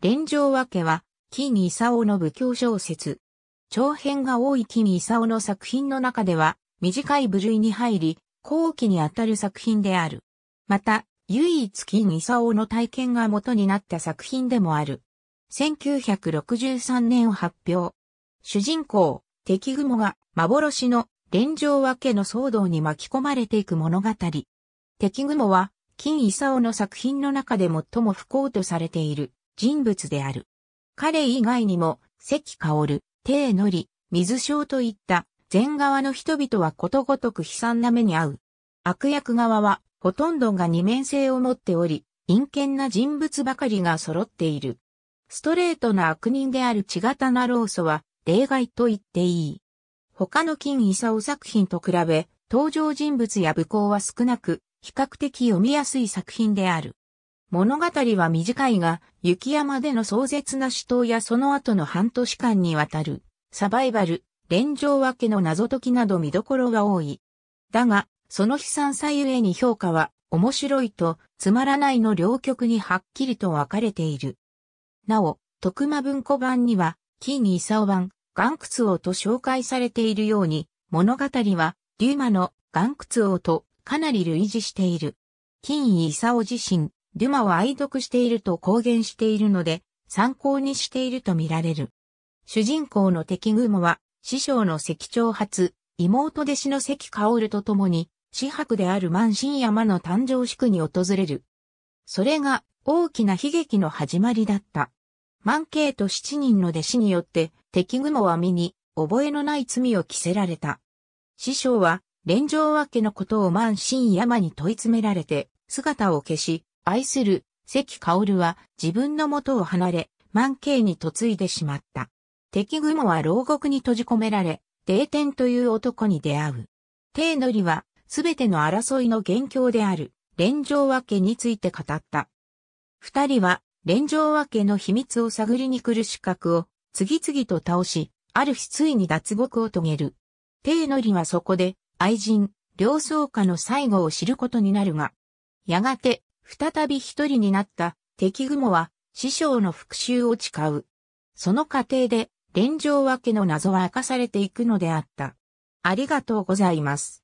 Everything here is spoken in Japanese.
連城分けは、木伊勲の武教小説。長編が多い木伊勲の作品の中では、短い部類に入り、後期にあたる作品である。また、唯一金伊勲の体験が元になった作品でもある。1963年発表。主人公、敵雲が幻の連城分けの騒動に巻き込まれていく物語。敵雲は、金伊勲の作品の中で最も不幸とされている。人物である。彼以外にも、関薫、丁のり、水章といった前側の人々はことごとく悲惨な目に遭う。悪役側はほとんどが二面性を持っており、陰険な人物ばかりが揃っている。ストレートな悪人である血型な老祖は例外と言っていい。他の金勲作品と比べ、登場人物や武功は少なく、比較的読みやすい作品である。物語は短いが、雪山での壮絶な死闘やその後の半年間にわたる、サバイバル、連城分けの謎解きなど見どころが多い。だが、その悲惨さゆえに評価は、面白いと、つまらないの両極にはっきりと分かれている。なお、徳間文庫版には、金に勲版、岩窟王と紹介されているように、物語は、リューマの岩窟王とかなり類似している。金井勲自身、デュマは愛読していると公言しているので、参考にしているとみられる。主人公の敵雲は、師匠の関長発、妹弟子の関薫と共に、四伯である満身山の誕生宿に訪れる。それが大きな悲劇の始まりだった。万慶と七人の弟子によって敵雲は身に覚えのない罪を着せられた。師匠は連城分けのことを満身山に問い詰められて姿を消し、愛する関薫は自分の元を離れ、万慶に嫁いでしまった。敵雲は牢獄に閉じ込められ、帝天という男に出会う。帝則は、すべての争いの元凶である、連城分けについて語った。二人は、連城分けの秘密を探りに来る資格を、次々と倒し、ある日ついに脱獄を遂げる。帝則はそこで、愛人、両宗家の最後を知ることになるが、やがて、再び一人になった敵雲は師匠の復讐を誓う。その過程で連城分けの謎は明かされていくのであった。ありがとうございます。